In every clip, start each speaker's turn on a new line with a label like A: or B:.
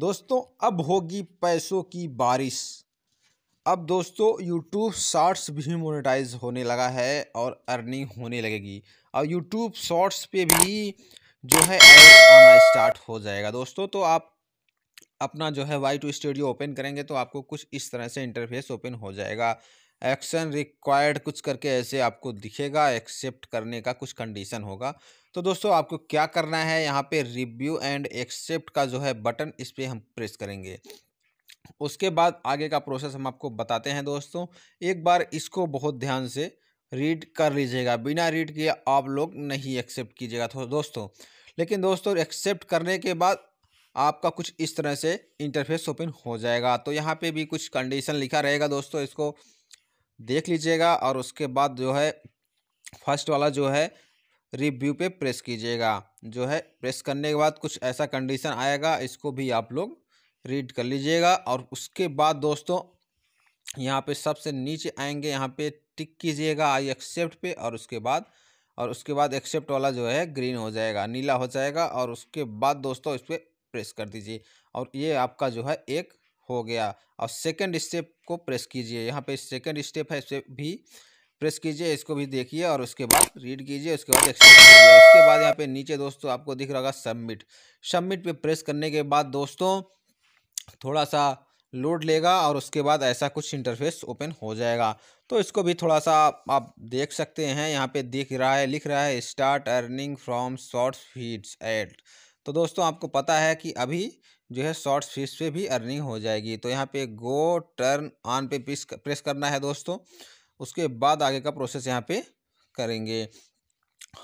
A: दोस्तों अब होगी पैसों की बारिश अब दोस्तों यूट्यूब शॉर्ट्स भी मोनेटाइज होने लगा है और अर्निंग होने लगेगी और यूट्यूब शॉर्ट्स पे भी जो है आना स्टार्ट हो जाएगा दोस्तों तो आप अपना जो है वाई टू स्टूडियो ओपन करेंगे तो आपको कुछ इस तरह से इंटरफेस ओपन हो जाएगा एक्शन रिक्वायर्ड कुछ करके ऐसे आपको दिखेगा एक्सेप्ट करने का कुछ कंडीशन होगा तो दोस्तों आपको क्या करना है यहाँ पे रिव्यू एंड एक्सेप्ट का जो है बटन इस पर हम प्रेस करेंगे उसके बाद आगे का प्रोसेस हम आपको बताते हैं दोस्तों एक बार इसको बहुत ध्यान से रीड कर लीजिएगा बिना रीड किए आप लोग नहीं एक्सेप्ट कीजिएगा तो दोस्तों लेकिन दोस्तों एक्सेप्ट करने के बाद आपका कुछ इस तरह से इंटरफेस ओपन हो जाएगा तो यहाँ पे भी कुछ कंडीशन लिखा रहेगा दोस्तों इसको देख लीजिएगा और उसके बाद जो है फर्स्ट वाला जो है रिव्यू पे प्रेस कीजिएगा जो है प्रेस करने के बाद कुछ ऐसा कंडीशन आएगा इसको भी आप लोग रीड कर लीजिएगा और उसके बाद दोस्तों यहाँ पे सबसे नीचे आएंगे यहाँ पे टिक कीजिएगा आई एक्सेप्ट पे और उसके बाद और उसके बाद एक्सेप्ट वाला जो है ग्रीन हो जाएगा नीला हो जाएगा और उसके बाद दोस्तों इस पर प्रेस कर दीजिए और ये आपका जो है एक हो गया और सेकंड स्टेप को प्रेस कीजिए यहाँ पे सेकंड स्टेप है इसे भी प्रेस कीजिए इसको भी देखिए और उसके बाद रीड कीजिए उसके बाद एक्सेप्ट कीजिए उसके बाद यहाँ पे नीचे दोस्तों आपको दिख रहा होगा सबमिट सबमिट पे प्रेस करने के बाद दोस्तों थोड़ा सा लोड लेगा और उसके बाद ऐसा कुछ इंटरफेस ओपन हो जाएगा तो इसको भी थोड़ा सा आप देख सकते हैं यहाँ पे दिख रहा है लिख रहा है start earning from shorts feeds ad तो दोस्तों आपको पता है कि अभी जो है शॉर्ट्स फीस पे भी अर्निंग हो जाएगी तो यहाँ पे गो टर्न ऑन पे प्रेस करना है दोस्तों उसके बाद आगे का प्रोसेस यहाँ पे करेंगे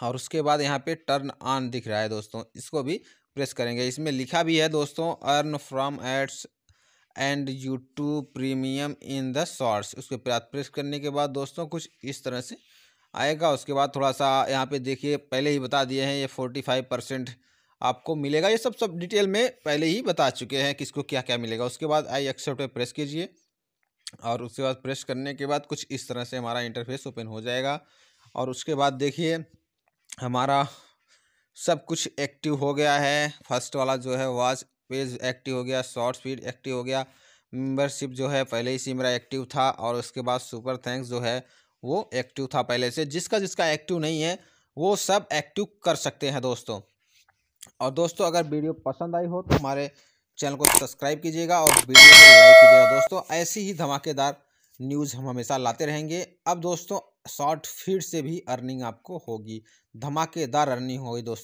A: और उसके बाद यहाँ पे टर्न ऑन दिख रहा है दोस्तों इसको भी प्रेस करेंगे इसमें लिखा भी है दोस्तों earn from ads and YouTube premium in the shorts उसके बाद प्रेस करने के बाद दोस्तों कुछ इस तरह से आएगा उसके बाद थोड़ा सा यहाँ पे देखिए पहले ही बता दिए हैं ये फोर्टी फाइव परसेंट आपको मिलेगा ये सब सब डिटेल में पहले ही बता चुके हैं किसको क्या क्या मिलेगा उसके बाद आई एक्सेप्ट पे प्रेस कीजिए और उसके बाद प्रेस करने के बाद कुछ इस तरह से हमारा इंटरफेस ओपन हो जाएगा और उसके बाद देखिए हमारा सब कुछ एक्टिव हो गया है फर्स्ट वाला जो है वॉच पेज एक्टिव हो गया शॉर्ट स्पीड एक्टिव हो गया मेम्बरशिप जो है पहले ही से मेरा एक्टिव था और उसके बाद सुपर थैंक्स जो है वो एक्टिव था पहले से जिसका जिसका एक्टिव नहीं है वो सब एक्टिव कर सकते हैं दोस्तों और दोस्तों अगर वीडियो पसंद आई हो तो हमारे चैनल को सब्सक्राइब कीजिएगा और वीडियो को लाइक कीजिएगा दोस्तों ऐसी ही धमाकेदार न्यूज़ हम हमेशा लाते रहेंगे अब दोस्तों शॉर्ट फीड से भी अर्निंग आपको होगी धमाकेदार अर्निंग होगी दोस्तों